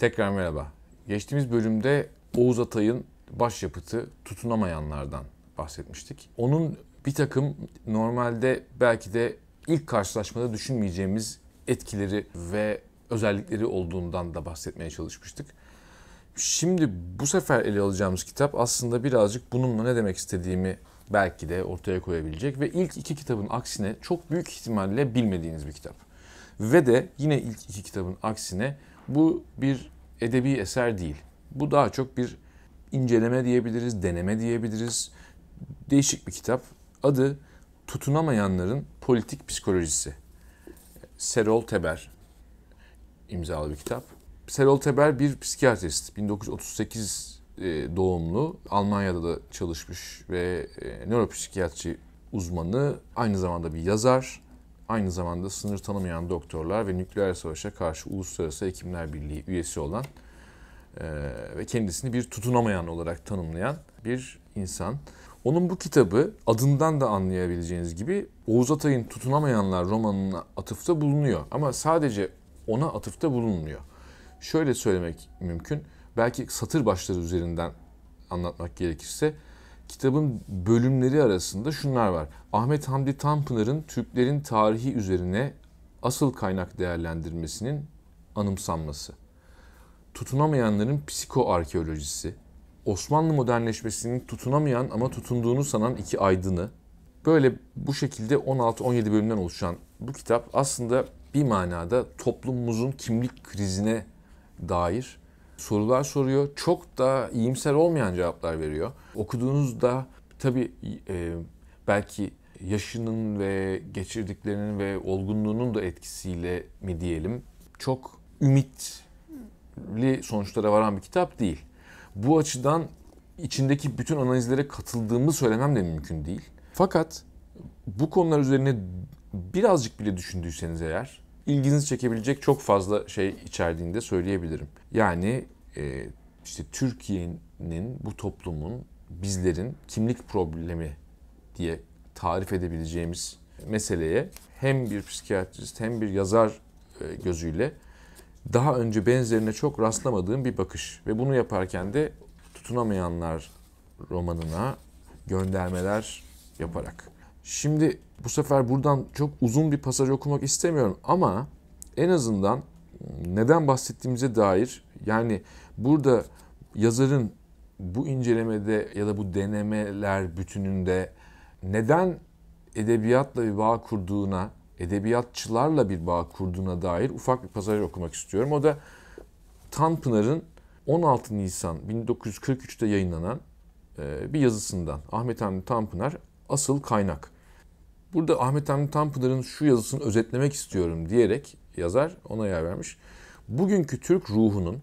Tekrar merhaba. Geçtiğimiz bölümde Oğuz Atay'ın başyapıtı tutunamayanlardan bahsetmiştik. Onun bir takım normalde belki de ilk karşılaşmada düşünmeyeceğimiz etkileri ve özellikleri olduğundan da bahsetmeye çalışmıştık. Şimdi bu sefer ele alacağımız kitap aslında birazcık bununla ne demek istediğimi belki de ortaya koyabilecek ve ilk iki kitabın aksine çok büyük ihtimalle bilmediğiniz bir kitap. Ve de yine ilk iki kitabın aksine bu bir edebi eser değil. Bu daha çok bir inceleme diyebiliriz, deneme diyebiliriz. Değişik bir kitap. Adı Tutunamayanların Politik Psikolojisi. Serol Teber imzalı bir kitap. Serol Teber bir psikiyatrist. 1938 e, doğumlu. Almanya'da da çalışmış ve e, nöropsikiyatri uzmanı. Aynı zamanda bir yazar aynı zamanda sınır tanımayan doktorlar ve nükleer savaşa karşı Uluslararası Hekimler Birliği üyesi olan e, ve kendisini bir tutunamayan olarak tanımlayan bir insan. Onun bu kitabı adından da anlayabileceğiniz gibi Oğuz Atay'ın Tutunamayanlar romanına atıfta bulunuyor. Ama sadece ona atıfta bulunmuyor. Şöyle söylemek mümkün. Belki satır başları üzerinden anlatmak gerekirse kitabın bölümleri arasında şunlar var. Ahmet Hamdi Tanpınar'ın Türklerin tarihi üzerine asıl kaynak değerlendirmesinin anımsanması. Tutunamayanların psikoarkeolojisi. Osmanlı modernleşmesinin tutunamayan ama tutunduğunu sanan iki aydını. Böyle bu şekilde 16-17 bölümden oluşan bu kitap aslında bir manada toplumumuzun kimlik krizine dair sorular soruyor. Çok da iyimser olmayan cevaplar veriyor. Okuduğunuzda tabii e, belki yaşının ve geçirdiklerinin ve olgunluğunun da etkisiyle mi diyelim çok ümitli sonuçlara varan bir kitap değil. Bu açıdan içindeki bütün analizlere katıldığımı söylemem de mümkün değil. Fakat bu konular üzerine birazcık bile düşündüyseniz eğer ilginizi çekebilecek çok fazla şey içerdiğini de söyleyebilirim. Yani e, işte Türkiye'nin, bu toplumun, bizlerin kimlik problemi diye tarif edebileceğimiz meseleye hem bir psikiyatrist hem bir yazar e, gözüyle daha önce benzerine çok rastlamadığım bir bakış ve bunu yaparken de tutunamayanlar romanına göndermeler yaparak. Şimdi bu sefer buradan çok uzun bir pasaj okumak istemiyorum ama en azından neden bahsettiğimize dair yani burada yazarın bu incelemede ya da bu denemeler bütününde neden edebiyatla bir bağ kurduğuna, edebiyatçılarla bir bağ kurduğuna dair ufak bir pasaj okumak istiyorum. O da Tanpınar'ın 16 Nisan 1943'te yayınlanan e, bir yazısından. Ahmet Hamdi Tanpınar asıl kaynak. Burada Ahmet Hamdi Tanpınar'ın şu yazısını özetlemek istiyorum diyerek yazar ona yer vermiş. Bugünkü Türk ruhunun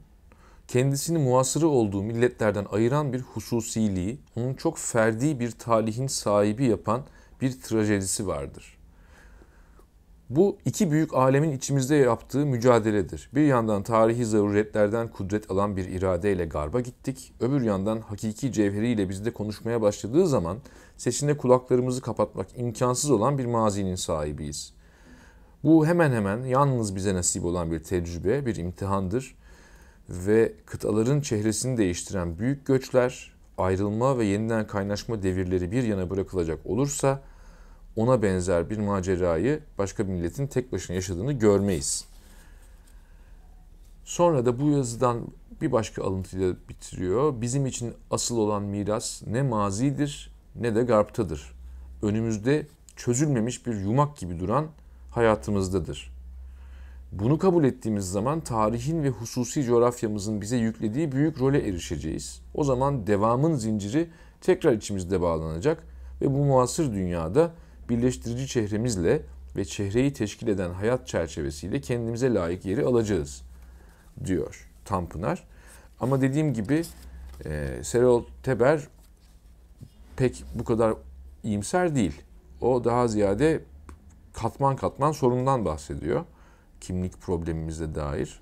kendisini muhasırı olduğu milletlerden ayıran bir hususiliği, onun çok ferdi bir talihin sahibi yapan bir trajedisi vardır. Bu iki büyük alemin içimizde yaptığı mücadeledir. Bir yandan tarihi zaruretlerden kudret alan bir iradeyle garba gittik. Öbür yandan hakiki cevheriyle bizde konuşmaya başladığı zaman sesine kulaklarımızı kapatmak imkansız olan bir mazinin sahibiyiz. Bu hemen hemen yalnız bize nasip olan bir tecrübe, bir imtihandır ve kıtaların çehresini değiştiren büyük göçler, ayrılma ve yeniden kaynaşma devirleri bir yana bırakılacak olursa ona benzer bir macerayı başka bir milletin tek başına yaşadığını görmeyiz. Sonra da bu yazıdan bir başka alıntıyla bitiriyor. Bizim için asıl olan miras ne mazidir ne de garptadır. Önümüzde çözülmemiş bir yumak gibi duran hayatımızdadır. Bunu kabul ettiğimiz zaman tarihin ve hususi coğrafyamızın bize yüklediği büyük role erişeceğiz. O zaman devamın zinciri tekrar içimizde bağlanacak ve bu muasır dünyada birleştirici çehremizle ve çehreyi teşkil eden hayat çerçevesiyle kendimize layık yeri alacağız diyor Tanpınar. Ama dediğim gibi e, Serol Teber pek bu kadar iyimser değil. O daha ziyade katman katman sorundan bahsediyor. Kimlik problemimize dair.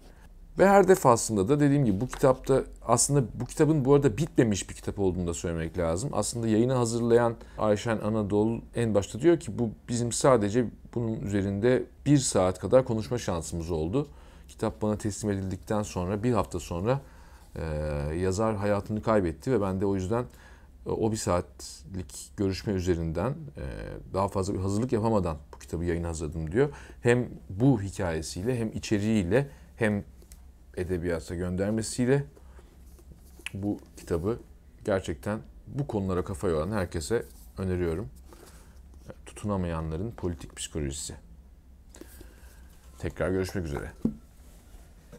Ve her defasında da dediğim gibi bu kitapta aslında bu kitabın bu arada bitmemiş bir kitap olduğunu da söylemek lazım. Aslında yayını hazırlayan Ayşen Anadolu en başta diyor ki bu bizim sadece bunun üzerinde bir saat kadar konuşma şansımız oldu. Kitap bana teslim edildikten sonra bir hafta sonra e, yazar hayatını kaybetti ve ben de o yüzden e, o bir saatlik görüşme üzerinden e, daha fazla bir hazırlık yapamadan bu kitabı yayın hazırladım diyor. Hem bu hikayesiyle hem içeriğiyle hem edebiyata göndermesiyle bu kitabı gerçekten bu konulara kafa yoran herkese öneriyorum. Tutunamayanların politik psikolojisi. Tekrar görüşmek üzere.